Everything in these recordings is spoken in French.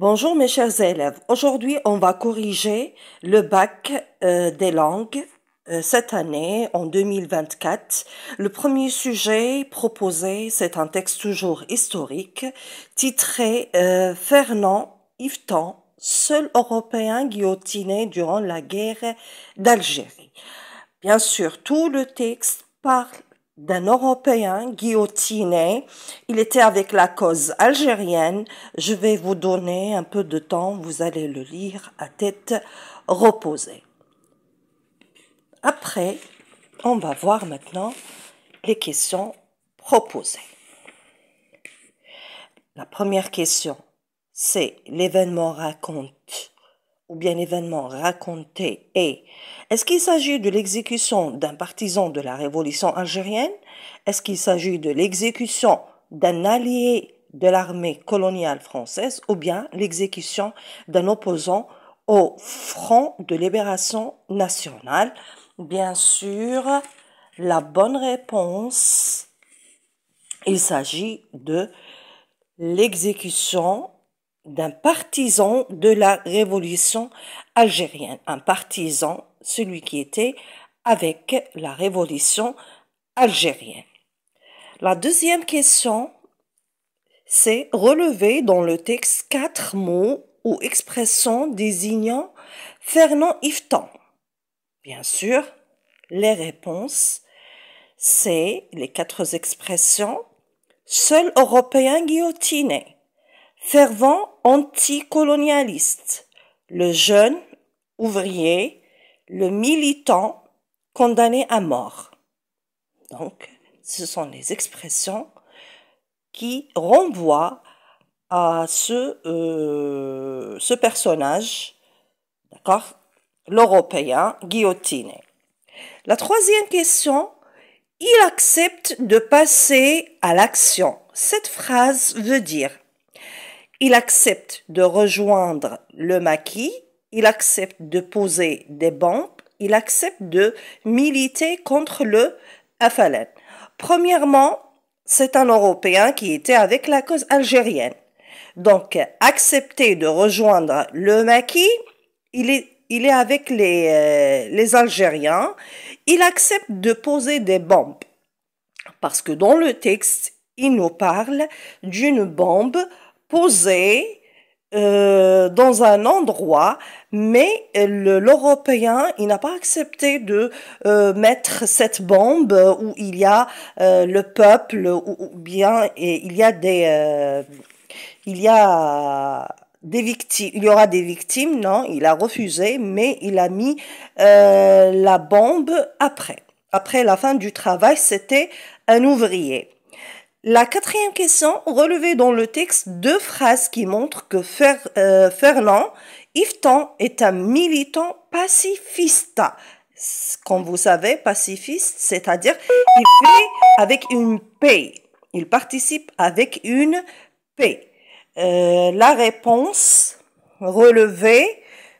Bonjour mes chers élèves. Aujourd'hui, on va corriger le bac euh, des langues euh, cette année, en 2024. Le premier sujet proposé, c'est un texte toujours historique, titré euh, Fernand Yveton, seul Européen guillotiné durant la guerre d'Algérie. Bien sûr, tout le texte parle d'un Européen guillotiné. Il était avec la cause algérienne. Je vais vous donner un peu de temps, vous allez le lire à tête reposée. Après, on va voir maintenant les questions proposées. La première question, c'est l'événement raconte ou bien événement raconté est est-ce qu'il s'agit de l'exécution d'un partisan de la révolution algérienne Est-ce qu'il s'agit de l'exécution d'un allié de l'armée coloniale française ou bien l'exécution d'un opposant au Front de libération nationale Bien sûr, la bonne réponse, il s'agit de l'exécution d'un partisan de la révolution algérienne, un partisan, celui qui était avec la révolution algérienne. La deuxième question, c'est relever dans le texte quatre mots ou expressions désignant Fernand Yvetan. Bien sûr, les réponses, c'est les quatre expressions seul Européen guillotiné, fervent anticolonialiste, le jeune ouvrier, le militant condamné à mort. Donc, ce sont les expressions qui renvoient à ce, euh, ce personnage, d'accord, l'Européen guillotiné. La troisième question, il accepte de passer à l'action. Cette phrase veut dire il accepte de rejoindre le maquis, il accepte de poser des bombes, il accepte de militer contre le Afalen. Premièrement, c'est un Européen qui était avec la cause algérienne. Donc, accepter de rejoindre le maquis, il est, avec euh, les Algériens, il accepte de poser des bombes. Parce que dans le texte, il nous parle d'une bombe posé euh, dans un endroit, mais l'Européen, il n'a pas accepté de euh, mettre cette bombe où il y a euh, le peuple, ou, bien et il y a des... il y a des victimes, il y aura des victimes, non, il a refusé, mais il a mis la bombe après. Après la fin du travail, c'était un ouvrier. La quatrième question relevée dans le texte deux phrases qui montrent que Fernand euh, Iftan est un militant pacifiste. Comme vous savez, pacifiste, c'est-à-dire il fait avec une paix. Il participe avec une paix. Euh, la réponse relevée,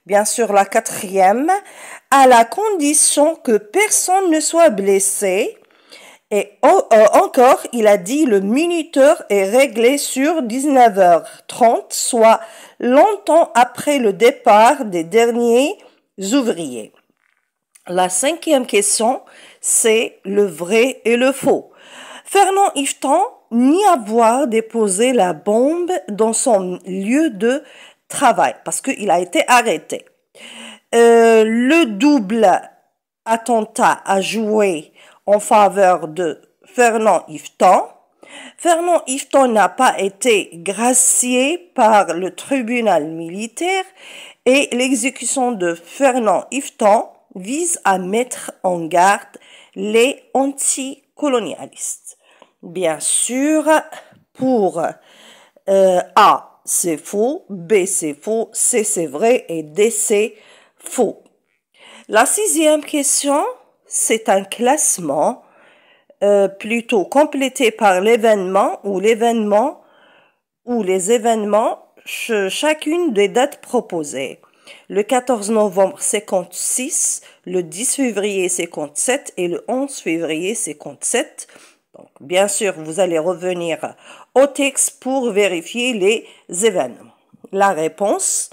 bien sûr la quatrième, à la condition que personne ne soit blessé, et euh, encore, il a dit le minuteur est réglé sur 19h30, soit longtemps après le départ des derniers ouvriers. La cinquième question, c'est le vrai et le faux. Fernand n'y ni avoir déposé la bombe dans son lieu de travail parce qu'il a été arrêté. Euh, le double attentat a joué en faveur de Fernand Yvetan. Fernand Yveton n'a pas été gracié par le tribunal militaire et l'exécution de Fernand Yvetan vise à mettre en garde les anticolonialistes. Bien sûr, pour euh, A, c'est faux, B, c'est faux, C, c'est vrai et D, c'est faux. La sixième question, c'est un classement euh, plutôt complété par l'événement ou l'événement ou les événements chacune des dates proposées. Le 14 novembre 56, le 10 février 57 et le 11 février 57. Donc, bien sûr, vous allez revenir au texte pour vérifier les événements. La réponse,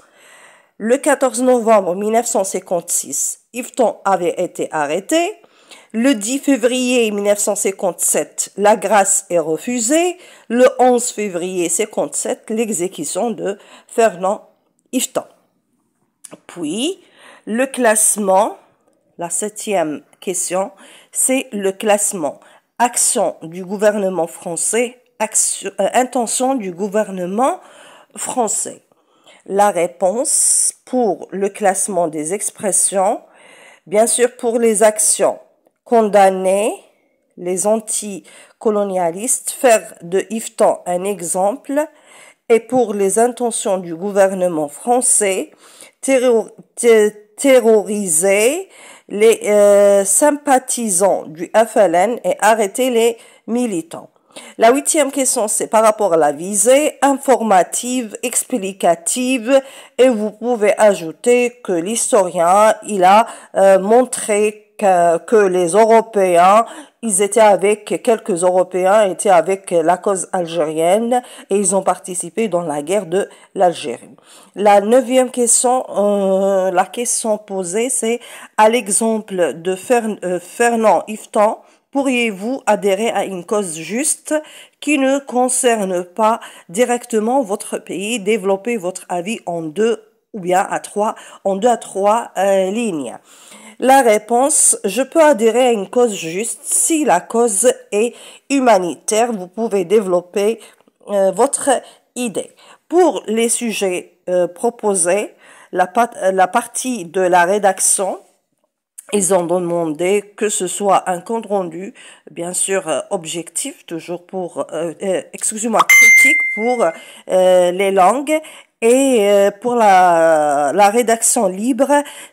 le 14 novembre 1956, Yveton avait été arrêté. Le 10 février 1957, la grâce est refusée. Le 11 février 1957, l'exécution de Fernand Yveton. Puis, le classement, la septième question, c'est le classement. Action du gouvernement français, euh, intention du gouvernement français la réponse pour le classement des expressions, bien sûr pour les actions condamner les anticolonialistes, faire de Iftan un exemple, et pour les intentions du gouvernement français, terroriser les euh, sympathisants du FLN et arrêter les militants. La huitième question, c'est par rapport à la visée informative, explicative, et vous pouvez ajouter que l'historien, il a euh, montré que, les Européens, ils étaient avec, quelques Européens étaient avec la cause algérienne et ils ont participé dans la guerre de l'Algérie. La neuvième question, euh, la question posée, c'est à l'exemple de euh, Fernand Yveton, pourriez-vous adhérer à une cause juste qui ne concerne pas directement votre pays Développez votre avis en deux ou bien à trois, en deux à trois euh, lignes. La réponse, je peux adhérer à une cause juste si la cause est humanitaire. Vous pouvez développer euh, votre idée. Pour les sujets euh, proposés, la, la partie de la rédaction ils ont demandé que ce soit un compte rendu, bien sûr, euh, objectif, toujours pour, euh, euh, excusez-moi, critique pour les langues. Et pour la, la rédaction libre,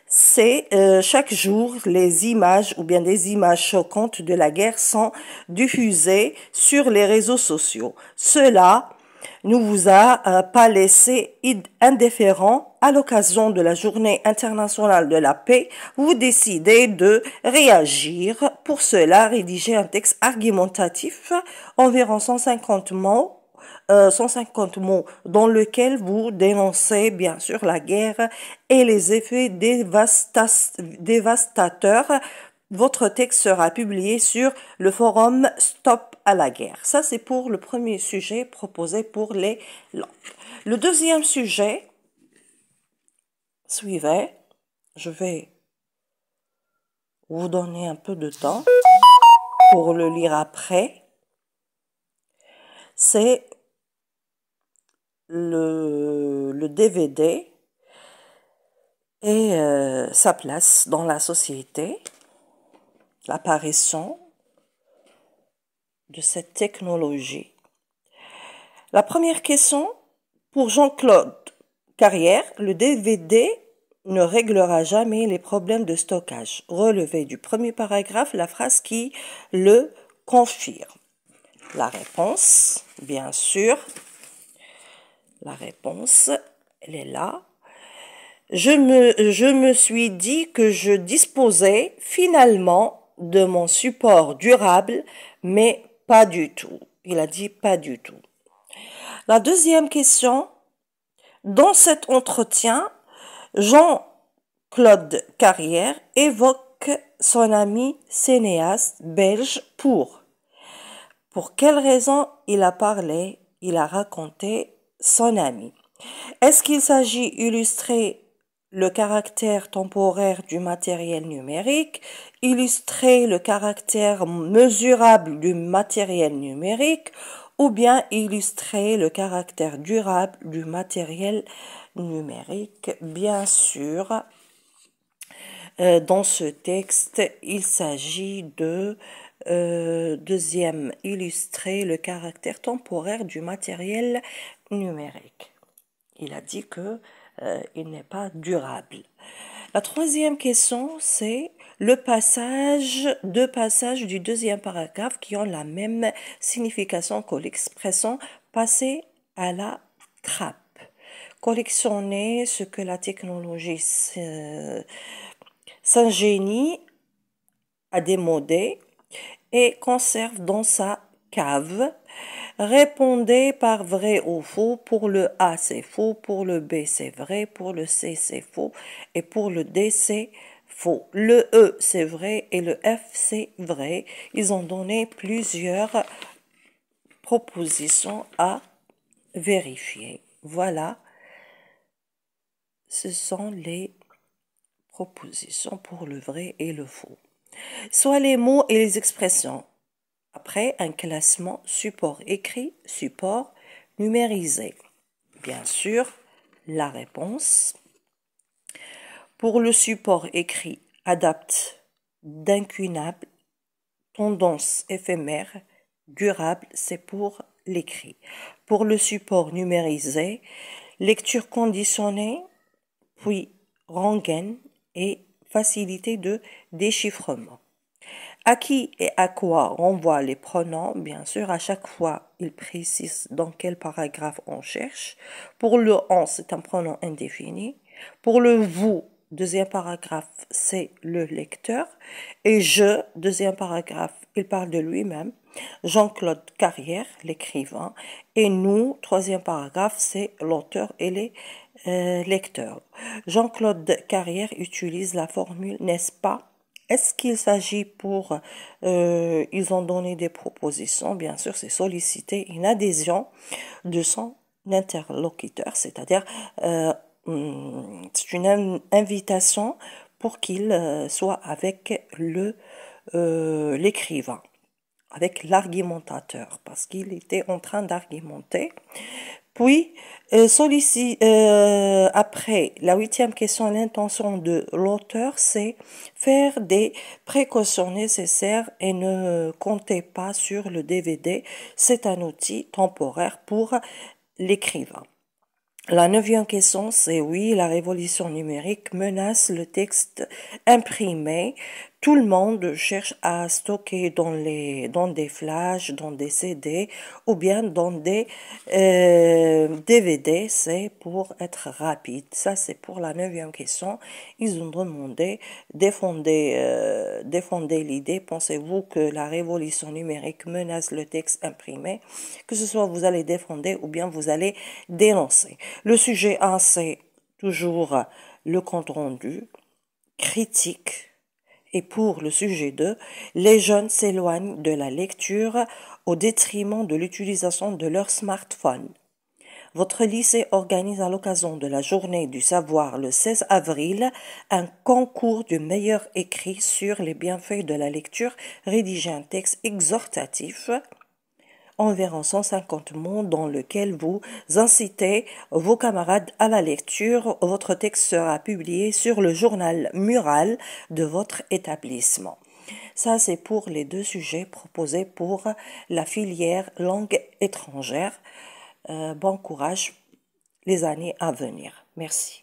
c'est chaque jour les images ou bien des images choquantes de la guerre sont diffusées sur les réseaux sociaux. Cela ne vous a euh, pas laissé indifférent à l'occasion de la journée internationale de la paix, vous décidez de réagir. Pour cela, rédigez un texte argumentatif, environ 150 mots, 150 euh, mots dans lequel vous dénoncez bien sûr la guerre et les effets dévastateurs votre texte sera publié sur le forum Stop à la guerre. Ça, c'est pour le premier sujet proposé pour les langues. Le deuxième sujet, suivez, je vais vous donner un peu de temps pour le lire après, c'est le, DVD et euh, sa place dans la société l'apparition de cette technologie La première question pour Jean-Claude Carrière, le DVD ne réglera jamais les problèmes de stockage. Relevez du premier paragraphe la phrase qui le confirme. La réponse, bien sûr, la réponse, elle est là. Je me, je me suis dit que je disposais finalement de mon support durable, mais pas du tout. Il a dit pas du tout. La deuxième question, dans cet entretien, Jean-Claude Carrière évoque son ami cinéaste belge pour. Pour quelle raison il a parlé, il a raconté son ami. Est-ce qu'il s'agit d'illustrer le caractère temporaire du matériel numérique, illustrer le caractère mesurable du matériel numérique, ou bien illustrer le caractère durable du matériel numérique. Bien sûr, euh, dans ce texte, il s'agit de euh, deuxième, illustrer le caractère temporaire du matériel numérique. Il a dit que euh, il n'est pas durable. La troisième question, c'est le passage, deux passages du deuxième paragraphe qui ont la même signification que l'expression passer à la trappe. Collectionner ce que la technologie euh, s'ingénie à démoder et conserve dans sa cave Répondez par vrai ou faux. Pour le A, c'est faux. Pour le B, c'est vrai. Pour le C, c'est faux. Et pour le D, c'est faux. Le E, c'est vrai. Et le F, c'est vrai. Ils ont donné plusieurs propositions à vérifier. Voilà. Ce sont les propositions pour le vrai et le faux. Soit les mots et les expressions après un classement support écrit, support numérisé. Bien sûr, la réponse. Pour le support écrit, adapte d'incunable, tendance éphémère, durable, c'est pour l'écrit. Pour le support numérisé, lecture conditionnée, puis rengaine et facilité de déchiffrement. À qui et à quoi on voit les pronoms Bien sûr, à chaque fois, il précise dans quel paragraphe on cherche. Pour le on, c'est un pronom indéfini. Pour le vous, deuxième paragraphe, c'est le lecteur. Et je, deuxième paragraphe, il parle de lui-même. Jean-Claude Carrière, l'écrivain. Et nous, troisième paragraphe, c'est l'auteur et les euh, lecteurs. Jean-Claude Carrière utilise la formule, n'est-ce pas est-ce qu'il s'agit pour... Euh, ils ont donné des propositions, bien sûr, c'est solliciter une adhésion de son interlocuteur, c'est-à-dire euh, hmm, c'est une invitation pour qu'il euh, soit avec le l'écrivain, avec l'argumentateur, parce qu'il était en train d'argumenter puis, euh, sollicite, euh, après la huitième question, l'intention de l'auteur, c'est faire des précautions nécessaires et ne comptez pas sur le DVD. C'est un outil temporaire pour l'écrivain. La neuvième question, c'est oui, la révolution numérique menace le texte imprimé tout le monde cherche à stocker dans, les, dans des flashs, dans des CD ou bien dans des DVD. Euh, c'est pour être rapide. Ça, c'est pour la neuvième question. Ils ont demandé, défendez, euh, défendez l'idée. Pensez-vous que la révolution numérique menace le texte imprimé Que ce soit vous allez défendre ou bien vous allez dénoncer. Le sujet 1, c'est toujours le compte rendu critique et pour le sujet 2, les jeunes s'éloignent de la lecture au détriment de l'utilisation de leur smartphone. Votre lycée organise à l'occasion de la journée du savoir le 16 avril un concours du meilleur écrit sur les bienfaits de la lecture, rédiger un texte exhortatif environ 150 mots dans lequel vous incitez vos camarades à la lecture. Votre texte sera publié sur le journal mural de votre établissement. Ça, c'est pour les deux sujets proposés pour la filière langue étrangère. Euh, bon courage les années à venir. Merci.